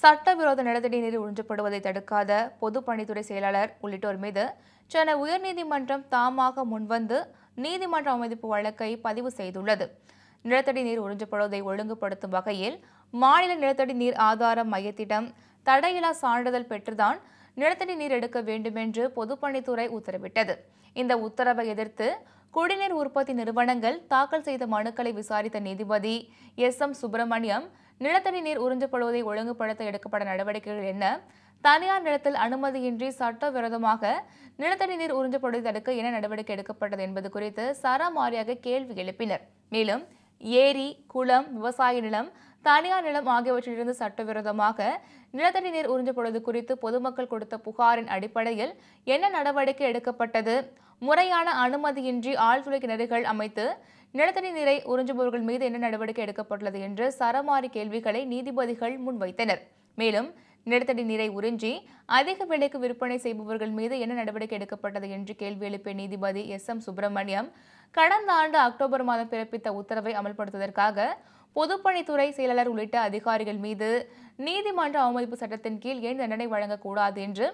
சட்டவிரோத நிலத்தடி நீர் உறிஞ்சப்படுவதை தடுக்காத பொதுப்பணித்துறை செயலாளர் உள்ளிட்டோர் மீது சென்னை உயர்நீதிமன்றம் தாமாக முன்வந்து நீதிமன்ற அமைதிப்பு வழக்கை பதிவு செய்துள்ளது நிலத்தடி நீர் உறிஞ்சப்படுவதை ஒழுங்குபடுத்தும் வகையில் மாநில நிலத்தடி நீர் ஆதார மையத்திடம் தடையிலா சான்றிதழ் பெற்றுதான் நிலத்தடி நீர் எடுக்க வேண்டுமென்று பொதுப்பணித்துறை உத்தரவிட்டது இந்த உத்தரவை எதிர்த்து குடிநீர் உற்பத்தி நிறுவனங்கள் தாக்கல் செய்த மனுக்களை விசாரித்த நீதிபதி எஸ் எம் சுப்பிரமணியம் நிலத்தடி நீர் உறிஞ்சப்படுவதை ஒழுங்குபடுத்த எடுக்கப்பட நடவடிக்கைகள் என்ன தனியார் நிலத்தில் அனுமதியின்றி சட்டவிரோதமாக நிலத்தடி நீர் உறிஞ்சப்படுவதை தடுக்க என்ன நடவடிக்கை எடுக்கப்பட்டது என்பது குறித்து சரமாரியாக கேள்வி எழுப்பினர் மேலும் ஏரி குளம் விவசாய நிலம் தனியார் நிலம் ஆகியவற்றிலிருந்து சட்டவிரோதமாக நிலத்தடி நீர் உறிஞ்சப்படுவது குறித்து பொதுமக்கள் கொடுத்த புகாரின் அடிப்படையில் என்ன நடவடிக்கை எடுக்கப்பட்டது முறையான அனுமதியின்றி ஆழ்துளை கிணறுகள் அமைத்து நிலத்தடி நீரை உறிஞ்சுபவர்கள் மீது என்ன நடவடிக்கை எடுக்கப்பட்டுள்ளது என்று சரமாரி கேள்விகளை நீதிபதிகள் முன்வைத்தனர் மேலும் நிலத்தடி நீரை உறிஞ்சி அதிக விலைக்கு விற்பனை செய்பவர்கள் மீது என்ன நடவடிக்கை எடுக்கப்பட்டது என்று கேள்வி எழுப்பிய நீதிபதி எஸ் எம் சுப்பிரமணியம் கடந்த ஆண்டு அக்டோபர் மாதம் பிறப்பித்த உத்தரவை அமல்படுத்துவதற்காக பொதுப்பணித்துறை செயலாளர் உள்ளிட்ட அதிகாரிகள் மீது நீதிமன்ற அவமதிப்பு சட்டத்தின் கீழ் ஏன் தண்டனை வழங்கக்கூடாது என்று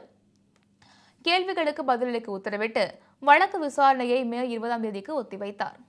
கேள்விகளுக்கு பதிலளிக்க உத்தரவிட்டு வழக்கு விசாரணையை மே இருபதாம் தேதிக்கு ஒத்திவைத்தார்